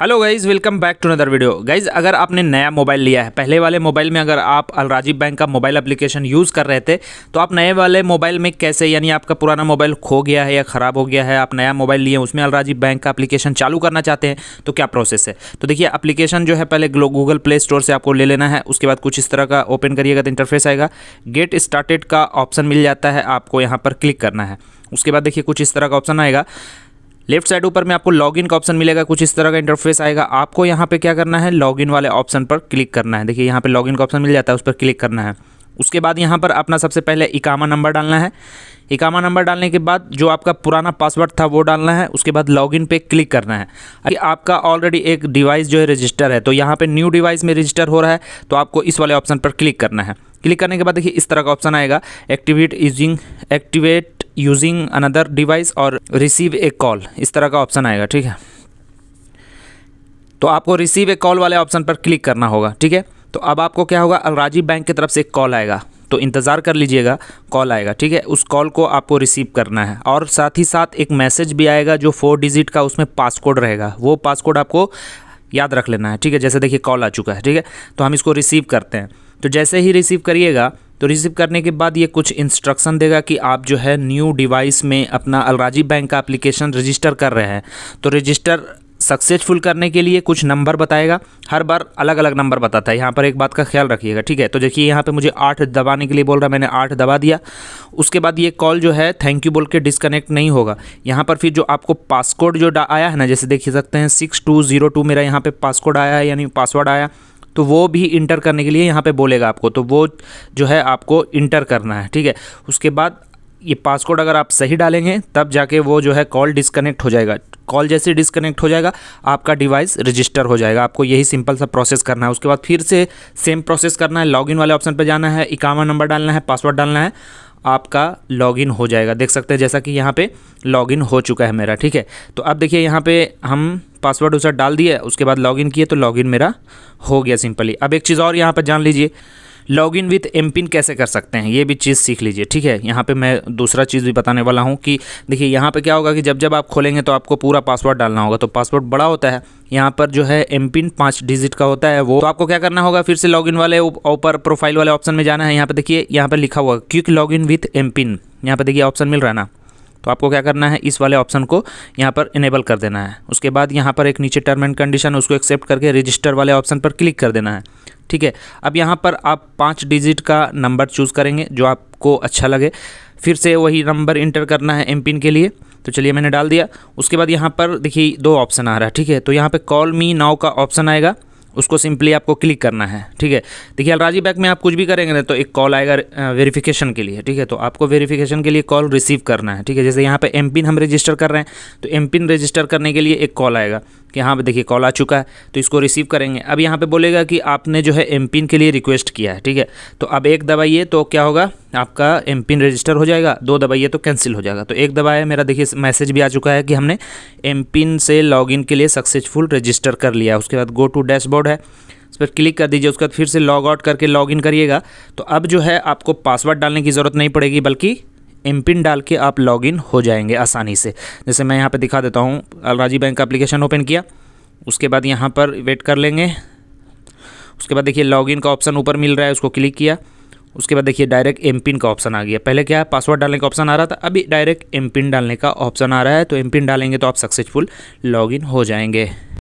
hello guys welcome back to another video guys अगर आपने नया मोबाइल लिया है पहले वाले मोबाइल में अगर आप अलराजीब बैंक का मोबाइल एप्लीकेशन यूज़ कर रहे थे तो आप नए वाले मोबाइल में कैसे यानी आपका पुराना मोबाइल खो गया है या ख़राब हो गया है आप नया मोबाइल लिए उसमें अलराजीव बैंक का अप्लीकेशन चालू करना चाहते हैं तो क्या प्रोसेस है तो देखिए अपलीकेशन जो है पहले गूगल प्ले स्टोर से आपको ले लेना है उसके बाद कुछ इस तरह का ओपन करिएगा तो इंटरफेस आएगा गेट स्टार्टेड का ऑप्शन मिल जाता है आपको यहाँ पर क्लिक करना है उसके बाद देखिए कुछ इस तरह का ऑप्शन आएगा लेफ्ट साइड ऊपर में आपको लॉगिन का ऑप्शन मिलेगा कुछ इस तरह का इंटरफेस आएगा आपको यहाँ पे क्या करना है लॉगिन वाले ऑप्शन पर क्लिक करना है देखिए यहाँ पे लॉगिन का ऑप्शन मिल जाता है उस पर क्लिक करना है उसके बाद यहाँ पर अपना सबसे पहले इकामा नंबर डालना है इकामा नंबर डालने के बाद जो आपका पुराना पासवर्ड था वो डालना है उसके बाद लॉगिन पे क्लिक करना है कि आपका ऑलरेडी एक डिवाइस जो है रजिस्टर है तो यहाँ पे न्यू डिवाइस में रजिस्टर हो रहा है तो आपको इस वाले ऑप्शन पर क्लिक करना है क्लिक करने के बाद देखिए इस तरह का ऑप्शन आएगा activate using activate using another device और रिसीव ए कॉल इस तरह का ऑप्शन आएगा ठीक है तो आपको रिसीव ए कॉल वाले ऑप्शन पर क्लिक करना होगा ठीक है तो अब आपको क्या होगा राजीव बैंक की तरफ से एक कॉल आएगा तो इंतज़ार कर लीजिएगा कॉल आएगा ठीक है उस कॉल को आपको रिसीव करना है और साथ ही साथ एक मैसेज भी आएगा जो फोर डिजिट का उसमें पासकोड रहेगा वो पासकोड आपको याद रख लेना है ठीक है जैसे देखिए कॉल आ चुका है ठीक है तो हम इसको रिसीव करते हैं तो जैसे ही रिसीव करिएगा तो रिसीव करने के बाद ये कुछ इंस्ट्रक्शन देगा कि आप जो है न्यू डिवाइस में अपना अलराजी बैंक का एप्लीकेशन रजिस्टर कर रहे हैं तो रजिस्टर सक्सेसफुल करने के लिए कुछ नंबर बताएगा हर बार अलग अलग नंबर बताता है यहाँ पर एक बात का ख्याल रखिएगा ठीक है तो देखिए यहाँ पे मुझे आठ दबाने के लिए बोल रहा मैंने आठ दबा दिया उसके बाद ये कॉल जो है थैंक यू बोल के डिसकनेक्ट नहीं होगा यहाँ पर फिर जो आपको पासकोड जो आया है ना जैसे देख सकते हैं सिक्स टू ज़ीरो टू मेरा यहाँ पर पासकोड आया है यानी पासवर्ड आया तो वो भी इंटर करने के लिए यहाँ पे बोलेगा आपको तो वो जो है आपको इंटर करना है ठीक है उसके बाद ये पासकोड अगर आप सही डालेंगे तब जाके वो जो है कॉल डिस्कनेक्ट हो जाएगा कॉल जैसे डिस्कनेक्ट हो जाएगा आपका डिवाइस रजिस्टर हो जाएगा आपको यही सिंपल सा प्रोसेस करना है उसके बाद फिर से सेम प्रोसेस करना है लॉगिन वाले ऑप्शन पर जाना है इक्यावन नंबर डालना है पासवर्ड डालना है आपका लॉगिन हो जाएगा देख सकते हैं जैसा कि यहाँ पे लॉगिन हो चुका है मेरा ठीक है तो अब देखिए यहाँ पे हम पासवर्ड उसे डाल दिया उसके बाद लॉगिन किए तो लॉगिन मेरा हो गया सिंपली अब एक चीज़ और यहाँ पर जान लीजिए log in with M PIN कैसे कर सकते हैं ये भी चीज़ सीख लीजिए ठीक है यहाँ पे मैं दूसरा चीज़ भी बताने वाला हूँ कि देखिए यहाँ पे क्या होगा कि जब जब आप खोलेंगे तो आपको पूरा पासवर्ड डालना होगा तो पासवर्ड बड़ा होता है यहाँ पर जो है एम पिन पाँच डिजिट का होता है वो तो आपको क्या करना होगा फिर से लॉगिन वाले ऊपर प्रोफाइल वाले ऑप्शन में जाना है यहाँ पर देखिए यहाँ पर लिखा हुआ quick in with M PIN यहाँ पर देखिए ऑप्शन मिल रहा है ना तो आपको क्या करना है इस वाले ऑप्शन को यहाँ पर इनेबल कर देना है उसके बाद यहाँ पर एक नीचे टर्म एंड कंडीशन उसको एक्सेप्ट करके रजिस्टर वाले ऑप्शन पर क्लिक कर देना है ठीक है अब यहाँ पर आप पाँच डिजिट का नंबर चूज़ करेंगे जो आपको अच्छा लगे फिर से वही नंबर इंटर करना है एम पिन के लिए तो चलिए मैंने डाल दिया उसके बाद यहाँ पर देखिए दो ऑप्शन आ रहा है ठीक है तो यहाँ पर कॉल मी नाव का ऑप्शन आएगा उसको सिंपली आपको क्लिक करना है ठीक है देखिए अलराजी बैंक में आप कुछ भी करेंगे ना तो एक कॉल आएगा वेरिफिकेशन के लिए ठीक है तो आपको वेरिफिकेशन के लिए कॉल रिसीव करना है ठीक है जैसे यहाँ पे एम हम रजिस्टर कर रहे हैं तो एम रजिस्टर करने के लिए एक कॉल आएगा कि हाँ देखिए कॉल आ चुका है तो इसको रिसीव करेंगे अब यहाँ पर बोलेगा कि आपने जो है एम के लिए रिक्वेस्ट किया है ठीक है तो अब एक दबाइए तो क्या होगा आपका एम पिन रजिस्टर हो जाएगा दो दबाइए तो कैंसिल हो जाएगा तो एक दबाया मेरा देखिए मैसेज भी आ चुका है कि हमने एम पिन से लॉगिन के लिए सक्सेसफुल रजिस्टर कर लिया उसके बाद गो टू डैशबोर्ड है इस पर क्लिक कर दीजिए उसके बाद फिर से लॉग आउट करके लॉग इन करिएगा तो अब जो है आपको पासवर्ड डालने की ज़रूरत नहीं पड़ेगी बल्कि एम पिन डाल के आप लॉगिन हो जाएंगे आसानी से जैसे मैं यहाँ पर दिखा देता हूँ अलराजी बैंक का अप्लीकेशन ओपन किया उसके बाद यहाँ पर वेट कर लेंगे उसके बाद देखिए लॉगिन का ऑप्शन ऊपर मिल रहा है उसको क्लिक किया उसके बाद देखिए डायरेक्ट एम पिन का ऑप्शन आ गया पहले क्या है पासवर्ड डालने का ऑप्शन आ रहा था अभी डायरेक्ट एम पिन डालने का ऑप्शन आ रहा है तो एम पिन डालेंगे तो आप सक्सेसफुल इन हो जाएंगे